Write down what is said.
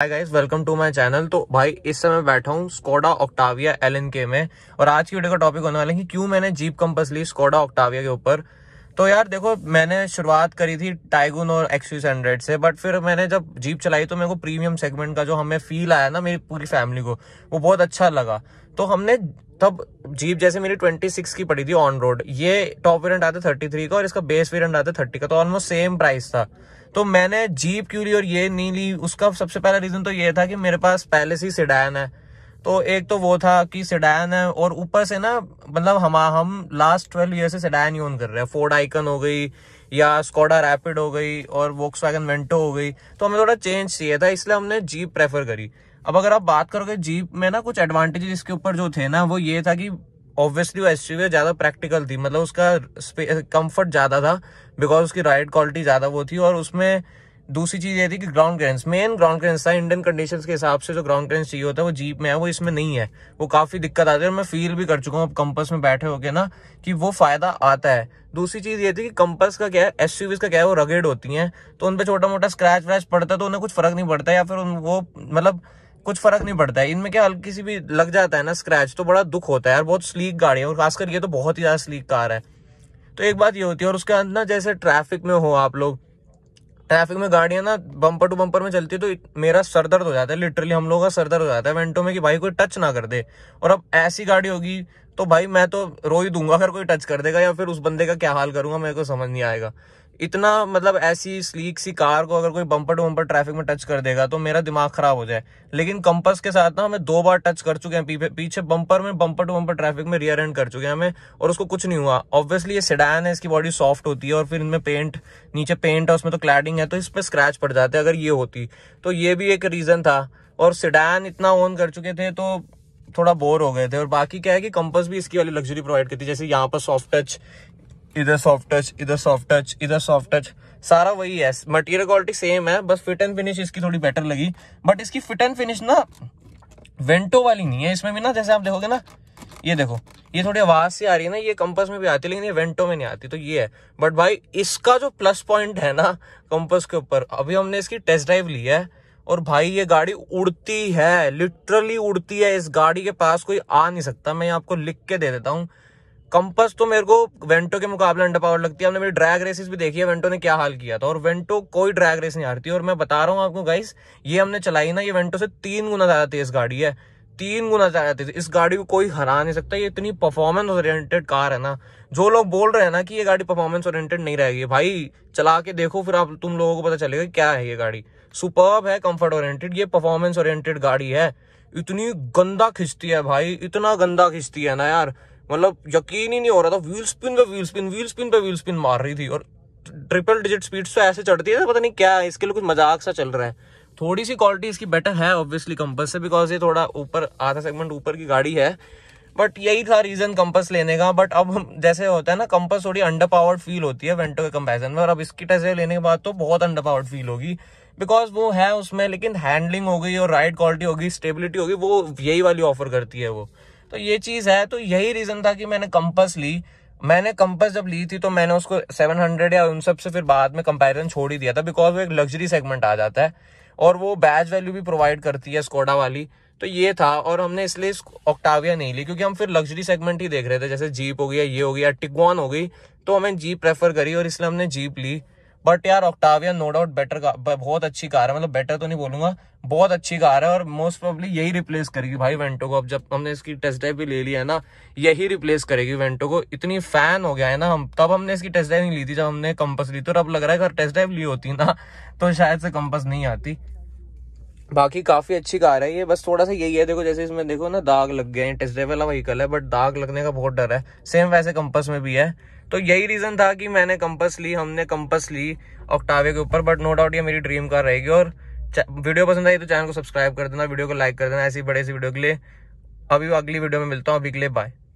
hi guys welcome to my channel तो भाई इस समय बैठा हूँ स्कोडा ऑक्टाविया एल के में और आज की वीडियो का टॉपिक होने वाला है कि क्यों मैंने जीप कंपस ली स्कोडा ऑक्टाविया के ऊपर तो यार देखो मैंने शुरुआत करी थी टाइगुन और एक्सयूस हंड्रेड से बट फिर मैंने जब जीप चलाई तो मेरे को प्रीमियम सेगमेंट का जो हमें फील आया ना मेरी पूरी फैमिली को वो बहुत अच्छा लगा तो हमने तब जीप जैसे मेरी 26 की पड़ी थी ऑन रोड ये टॉप वेरियंट आता 33 का और इसका बेस वेरियंट आता 30 का तो ऑलमोस्ट सेम प्राइस था तो मैंने जीप क्यों ली और ये नहीं ली उसका सबसे पहला रीजन तो ये था कि मेरे पास पहले से ही सिडैन है तो एक तो वो था कि सिडैन है और ऊपर से ना मतलब हम हम लास्ट ट्वेल्व ईयर से सिडैन ही ऑन कर रहे हैं फोर्ड आइकन हो गई या स्कोडा रैपिड हो गई और वोक्स वेंटो हो गई तो हमें थोड़ा चेंज चाहिए था इसलिए हमने जीप प्रेफर करी अब अगर आप बात करोगे जीप में ना कुछ एडवांटेजेस इसके ऊपर जो थे ना वो ये था कि ऑब्वियसली वो एस ज़्यादा प्रैक्टिकल थी मतलब उसका कंफर्ट ज़्यादा था बिकॉज उसकी राइड क्वालिटी ज़्यादा वो थी और उसमें दूसरी चीज़ ये थी कि ground clearance main ground clearance था इंडियन कंडीशंस के हिसाब से जो ग्राउंड क्रेंस चाहिए होता है वो जीप में है वो इसमें नहीं है वो काफ़ी दिक्कत आती है और मैं फील भी कर चुका हूँ अब कंपस में बैठे होके ना कि वो फ़ायदा आता है दूसरी चीज़ ये थी कि कंपस का क्या है एसयूवीज का क्या है वो रगेड होती हैं तो उन पर छोटा मोटा स्क्रैच व्रैच पड़ता है तो उन्हें कुछ फ़र्क नहीं पड़ता या फिर वो मतलब कुछ फर्क नहीं पड़ता है इनमें क्या हल्की सी भी लग जाता है ना स्क्रैच तो बड़ा दुख होता है यार बहुत स्लीक गाड़ी है और खासकर ये तो बहुत ही ज़्यादा स्लीक कार है तो एक बात ये होती है और उसके अंदर ना जैसे ट्रैफिक में हो आप लोग ट्रैफिक में गाड़ियाँ ना बम्पर टू बम्पर में चलती है तो मेरा सर दर्द हो जाता है लिटरली हम लोगों का सर दर्द हो जाता है वेंटो में कि भाई कोई टच ना कर दे और अब ऐसी गाड़ी होगी तो भाई मैं तो रो ही दूंगा अगर कोई टच कर देगा या फिर उस बंदे का क्या हाल करूंगा मेरे को समझ नहीं आएगा इतना मतलब ऐसी स्लीक सी कार को अगर कोई बम्पर टू बम्पर ट्रैफिक में टच कर देगा तो मेरा दिमाग खराब हो जाए लेकिन कंपस के साथ ना हमें दो बार टच कर चुके हैं पीछे बम्पर में बम्पर टू बम्पर ट्रैफिक में रियर एंड कर चुके हैं हमें और उसको कुछ नहीं हुआ ऑब्वियसली ये सिडान है इसकी बॉडी सॉफ्ट होती है और फिर इनमें पेंट नीचे पेंट है उसमें तो क्लैडिंग है तो इस पर स्क्रैच पड़ जाते हैं अगर ये होती तो ये भी एक रीज़न था और सिडान इतना ओन कर चुके थे तो थोड़ा बोर हो गए थे और बाकी क्या है कि कंपस भी इसकी वाली लग्जरी प्रोवाइड करती है जैसे यहाँ पर सॉफ्ट टच इधर सॉफ्ट टच इधर सॉफ्ट टच इधर सॉफ्ट टच सारा वही है मटेरियल क्वालिटी सेम है बस फिट एंड फिनिश इसकी थोड़ी बेटर लगी बट इसकी फिट एंड फिनिश ना वेंटो वाली नहीं है इसमें भी ना जैसे आप देखोगे ना ये देखो ये थोड़ी आवाज से आ रही है ना ये कंपस में भी आती है लेकिन ये वेंटो में नहीं आती तो ये है बट भाई इसका जो प्लस पॉइंट है ना कंपस के ऊपर अभी हमने इसकी टेस्ट ड्राइव ली है और भाई ये गाड़ी उड़ती है लिटरली उड़ती है इस गाड़ी के पास कोई आ नहीं सकता मैं आपको लिख के दे देता हूँ कंपस तो मेरे को वेंटो के मुकाबले अंडर पावर लगती है हमने मेरी ड्रैग रेसिस भी देखी है वेंटो ने क्या हाल किया था और वेंटो कोई ड्रैग रेस नहीं हारती और मैं बता रहा हूँ आपको गाइस ये हमने चलाई ना ये वेंटो से तीन गुना ज्यादा तेज गाड़ी है तीन गुना ज्यादा तेज इस गाड़ी को कोई हरा नहीं सकता ये इतनी परफॉर्मेंस ओरिएंटेड कार है ना जो लोग बोल रहे हैं ना कि ये गाड़ी परफॉर्मेंस ओरिएंटेड नहीं रहेगी भाई चला के देखो फिर आप तुम लोगों को पता चलेगा क्या है ये गाड़ी सुपर्ब है कम्फर्ट ओरियंटेड ये परफॉर्मेंस ओरियंटेड गाड़ी है इतनी गंदा खिंचती है भाई इतना गंदा खिंचती है ना यार मतलब यकीन ही नहीं हो रहा था व्हील स्पिन पे व्हील स्पिन व्हील स्पिन पे व्हील स्पिन मार रही थी और ट्रिपल डिजिट स्पीड्स तो ऐसे चढ़ती है पता नहीं क्या है इसके लिए कुछ मजाक सा चल रहा है थोड़ी सी क्वालिटी इसकी बेटर है ऑब्वियसली कंपस से बिकॉज ये थोड़ा ऊपर आधा सेगमेंट ऊपर की गाड़ी है बट यही था रीजन कंपस लेने का बट अब जैसे होता है ना कंपस थोड़ी अंडर पावर्ड फील होती है वेंटो के कंपेरिजन में और अब इसकी टेस्ट लेने के बाद तो बहुत अंडर पावर्ड फील होगी बिकॉज वो है उसमें लेकिन हैंडलिंग हो गई और राइड क्वालिटी होगी स्टेबिलिटी होगी वो यही वाली ऑफर करती है वो तो ये चीज़ है तो यही रीज़न था कि मैंने कंपस ली मैंने कंपस जब ली थी तो मैंने उसको 700 या उन सब से फिर बाद में कंपैरिजन छोड़ ही दिया था बिकॉज वो एक लग्जरी सेगमेंट आ जाता है और वो बैच वैल्यू भी प्रोवाइड करती है स्कोडा वाली तो ये था और हमने इसलिए इस ऑक्टाविया नहीं ली क्योंकि हम फिर लग्जरी सेगमेंट ही देख रहे थे जैसे जीप हो गया ये हो गया टिगवान हो गई तो हमें जीप प्रेफर करी और इसलिए हमने जीप ली बट यार ऑक्टाविया नो डाउट बेटर बहुत अच्छी कार है मतलब बेटर तो नहीं बोलूंगा बहुत अच्छी कार है और मोस्ट प्रॉब्ली यही रिप्लेस करेगी भाई वेंटो को अब जब हमने इसकी टेस्ट ड्राइव भी ले लिया है ना यही रिप्लेस करेगी वेंटो को इतनी फैन हो गया है ना हम तब हमने इसकी टेस्ट ड्राइव नहीं ली थी जब हमने कंपस ली तो अब लग रहा है अगर टेस्ट ड्राइव ली होती ना तो शायद से कंपस नहीं आती बाकी काफी अच्छी कार है ये बस थोड़ा सा यही है देखो जैसे इसमें देखो ना दाग लग गए हैं टेस्ट वाला व्हीकल है बट दाग लगने का बहुत डर है सेम वैसे कंपस में भी है तो यही रीजन था कि मैंने कंपस ली हमने कंपस ली ऑक्टावे के ऊपर बट नो डाउट ये मेरी ड्रीम कार रहेगी और वीडियो पसंद आई तो चैनल को सब्सक्राइब कर देना वीडियो को लाइक कर देना ऐसी बड़े सी वीडियो के लिए अभी अगली वीडियो में मिलता हूँ अभी के लिए बाय